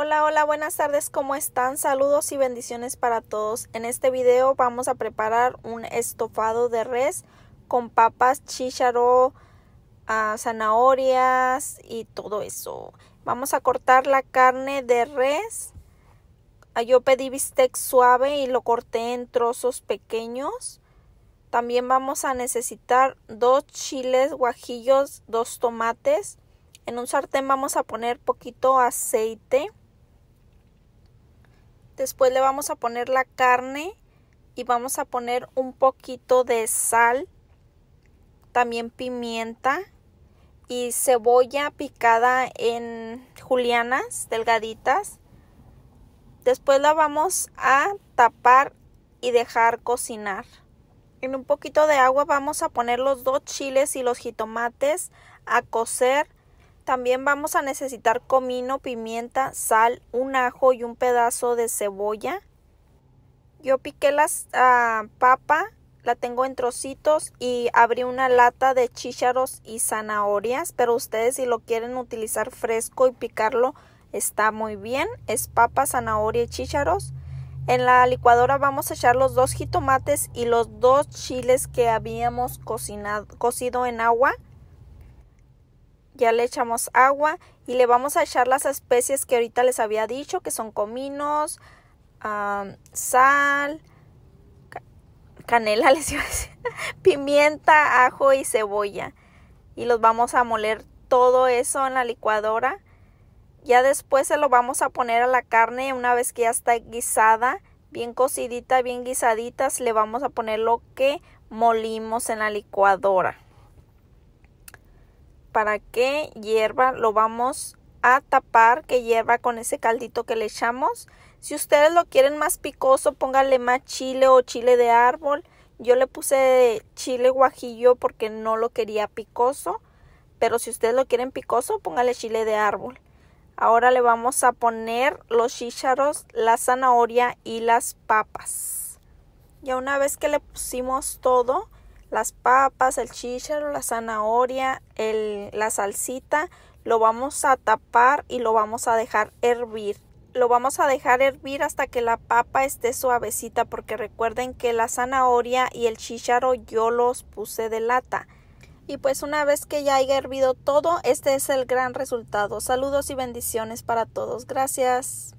Hola, hola, buenas tardes, ¿cómo están? Saludos y bendiciones para todos. En este video vamos a preparar un estofado de res con papas, chícharo, ah, zanahorias y todo eso. Vamos a cortar la carne de res. Ah, yo pedí bistec suave y lo corté en trozos pequeños. También vamos a necesitar dos chiles guajillos, dos tomates. En un sartén vamos a poner poquito aceite Después le vamos a poner la carne y vamos a poner un poquito de sal, también pimienta y cebolla picada en julianas delgaditas. Después la vamos a tapar y dejar cocinar. En un poquito de agua vamos a poner los dos chiles y los jitomates a cocer también vamos a necesitar comino, pimienta, sal, un ajo y un pedazo de cebolla. Yo piqué la ah, papa, la tengo en trocitos y abrí una lata de chícharos y zanahorias, pero ustedes si lo quieren utilizar fresco y picarlo está muy bien. Es papa, zanahoria y chícharos. En la licuadora vamos a echar los dos jitomates y los dos chiles que habíamos cocinado, cocido en agua ya le echamos agua y le vamos a echar las especies que ahorita les había dicho, que son cominos, sal, canela, les pimienta, ajo y cebolla. Y los vamos a moler todo eso en la licuadora. Ya después se lo vamos a poner a la carne una vez que ya está guisada, bien cocidita, bien guisaditas, le vamos a poner lo que molimos en la licuadora para que hierva lo vamos a tapar que hierva con ese caldito que le echamos si ustedes lo quieren más picoso pónganle más chile o chile de árbol yo le puse chile guajillo porque no lo quería picoso pero si ustedes lo quieren picoso póngale chile de árbol ahora le vamos a poner los chícharos la zanahoria y las papas ya una vez que le pusimos todo las papas, el chícharo, la zanahoria, el, la salsita, lo vamos a tapar y lo vamos a dejar hervir. Lo vamos a dejar hervir hasta que la papa esté suavecita porque recuerden que la zanahoria y el chícharo yo los puse de lata. Y pues una vez que ya haya hervido todo, este es el gran resultado. Saludos y bendiciones para todos. Gracias.